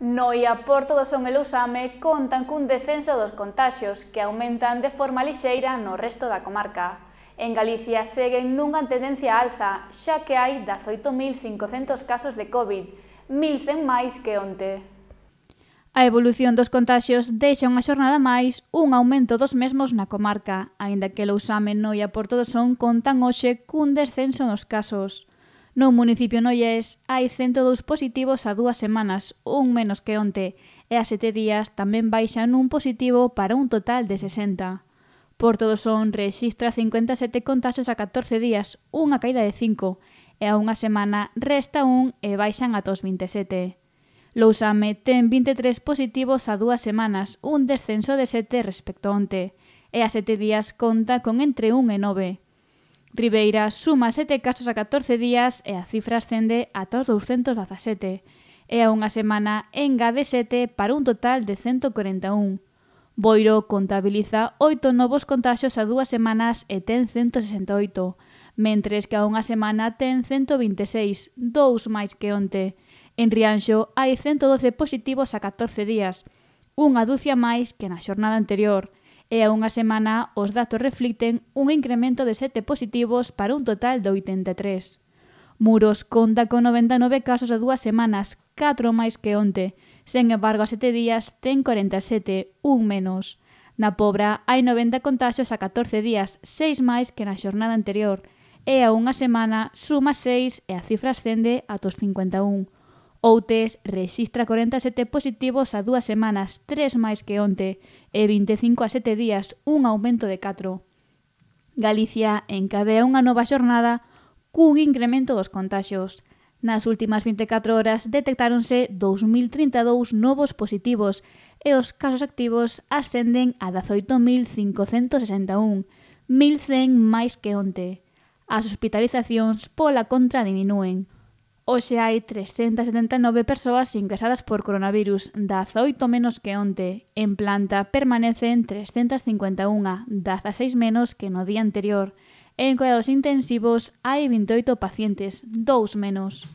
No Porto do Son e Lousame contan cun descenso dos contaxios que aumentan de forma lixeira no resto da comarca. En Galicia seguen nunha tendencia alza, xa que hai 18.500 casos de COVID, 1.100 máis que onte. A evolución dos contaxios deixa unha xornada máis un aumento dos mesmos na comarca, aínda que Lousame, Noia e Porto do Son contan hoxe cun descenso nos casos. No municipio Noyes hai 102 positivos a dúas semanas, un menos que onte, e a sete días tamén baixan un positivo para un total de 60. Por todo Son rexistra 57 contaxos a 14 días, unha caída de 5, e a unha semana resta un e baixan a 27. Lousame ten 23 positivos a dúas semanas, un descenso de 7 respecto a onte, e a sete días conta con entre 1 e 9. Ribeira suma sete casos a 14 días e a cifra ascende a 217 e a unha semana engade sete para un total de 141. Boiro contabiliza oito novos contagios a dúas semanas e ten 168, mentres que a unha semana ten 126, dous máis que onte. En Rianxo hai 112 positivos a 14 días, unha dúcia máis que na xornada anterior – e a unha semana os datos reflicten un incremento de 7 positivos para un total de 83. Muros conta con 99 casos a dúas semanas, 4 máis que onte. Sen embargo, a 7 días ten 47, un menos. Na Pobra hai 90 contagios a 14 días, 6 máis que na xornada anterior. E a unha semana suma 6 e a cifra ascende a tos 51. Outes rexistra 47 positivos a dúas semanas, 3 máis que onte, e 25 a 7 días, un aumento de 4. Galicia encadea unha nova xornada cun incremento dos contaxios. Nas últimas 24 horas detectáronse 2.032 novos positivos e os casos activos ascenden a 18.561, 1.100 máis que onte. As hospitalizacións pola contra diminúen. Hoxe hai 379 persoas ingresadas por coronavirus, 18 menos que onte. En planta permanecen 351, 16 menos que no día anterior. En cuidados intensivos hai 28 pacientes, 2 menos.